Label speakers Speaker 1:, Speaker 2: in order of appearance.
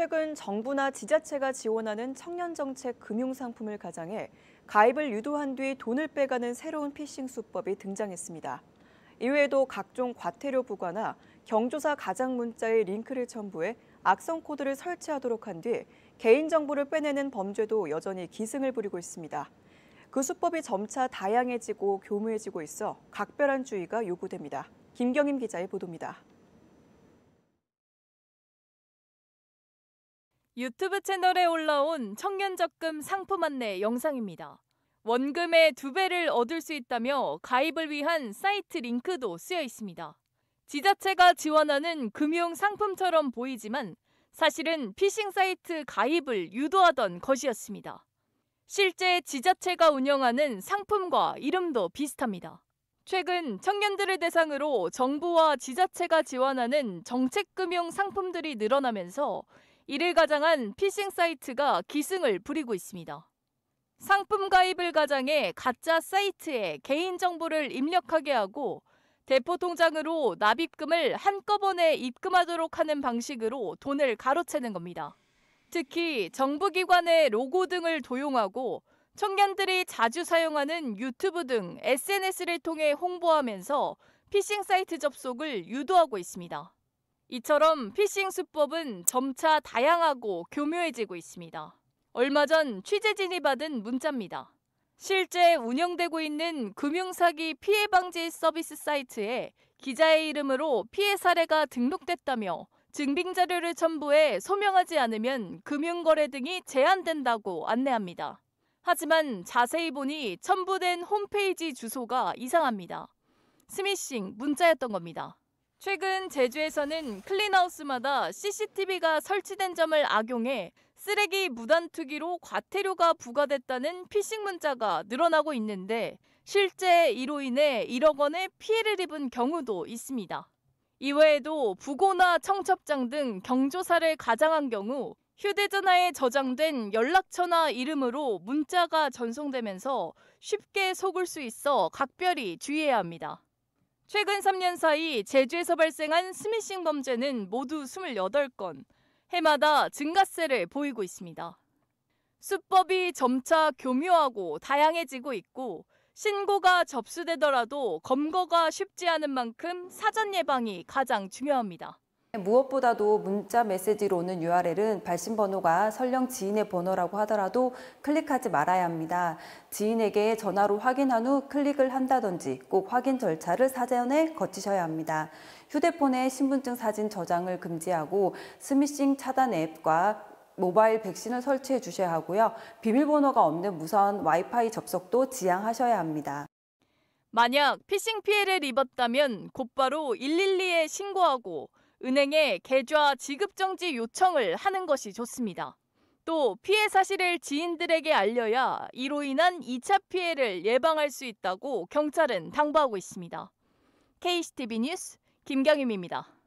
Speaker 1: 최근 정부나 지자체가 지원하는 청년정책 금융상품을 가장해 가입을 유도한 뒤 돈을 빼가는 새로운 피싱 수법이 등장했습니다. 이외에도 각종 과태료 부과나 경조사 가장 문자의 링크를 첨부해 악성 코드를 설치하도록 한 뒤 개인정보를 빼내는 범죄도 여전히 기승을 부리고 있습니다. 그 수법이 점차 다양해지고 교묘해지고 있어 각별한 주의가 요구됩니다. 김경임 기자의 보도입니다.
Speaker 2: 유튜브 채널에 올라온 청년 적금 상품 안내 영상입니다. 원금의 두 배를 얻을 수 있다며 가입을 위한 사이트 링크도 쓰여 있습니다. 지자체가 지원하는 금융 상품처럼 보이지만 사실은 피싱 사이트 가입을 유도하던 것이었습니다. 실제 지자체가 운영하는 상품과 이름도 비슷합니다. 최근 청년들을 대상으로 정부와 지자체가 지원하는 정책금융 상품들이 늘어나면서 이를 가장한 피싱 사이트가 기승을 부리고 있습니다. 상품 가입을 가장해 가짜 사이트에 개인정보를 입력하게 하고 대포 통장으로 납입금을 한꺼번에 입금하도록 하는 방식으로 돈을 가로채는 겁니다. 특히 정부기관의 로고 등을 도용하고 청년들이 자주 사용하는 유튜브 등 SNS를 통해 홍보하면서 피싱 사이트 접속을 유도하고 있습니다. 이처럼 피싱 수법은 점차 다양하고 교묘해지고 있습니다. 얼마 전 취재진이 받은 문자입니다. 실제 운영되고 있는 금융사기 피해 방지 서비스 사이트에 기자의 이름으로 피해 사례가 등록됐다며 증빙 자료를 첨부해 소명하지 않으면 금융거래 등이 제한된다고 안내합니다. 하지만 자세히 보니 첨부된 홈페이지 주소가 이상합니다. 스미싱 문자였던 겁니다. 최근 제주에서는 클린하우스마다 CCTV가 설치된 점을 악용해 쓰레기 무단 투기로 과태료가 부과됐다는 피싱 문자가 늘어나고 있는데 실제 이로 인해 1억 원의 피해를 입은 경우도 있습니다. 이외에도 부고나 청첩장 등 경조사를 가장한 경우 휴대전화에 저장된 연락처나 이름으로 문자가 전송되면서 쉽게 속을 수 있어 각별히 주의해야 합니다. 최근 3년 사이 제주에서 발생한 스미싱 범죄는 모두 28건, 해마다 증가세를 보이고 있습니다. 수법이 점차 교묘하고 다양해지고 있고 신고가 접수되더라도 검거가 쉽지 않은 만큼 사전 예방이 가장 중요합니다.
Speaker 3: 무엇보다도 문자 메시지로 오는 URL은 발신 번호가 설령 지인의 번호라고 하더라도 클릭하지 말아야 합니다. 지인에게 전화로 확인한 후 클릭을 한다든지 꼭 확인 절차를 사전에 거치셔야 합니다. 휴대폰에 신분증 사진 저장을 금지하고 스미싱 차단 앱과 모바일 백신을 설치해 주셔야 하고요. 비밀번호가 없는 무선 와이파이 접속도 지양하셔야 합니다.
Speaker 2: 만약 피싱 피해를 입었다면 곧바로 112에 신고하고 은행에 계좌 지급정지 요청을 하는 것이 좋습니다. 또 피해 사실을 지인들에게 알려야 이로 인한 2차 피해를 예방할 수 있다고 경찰은 당부하고 있습니다. KCTV 뉴스 김경임입니다.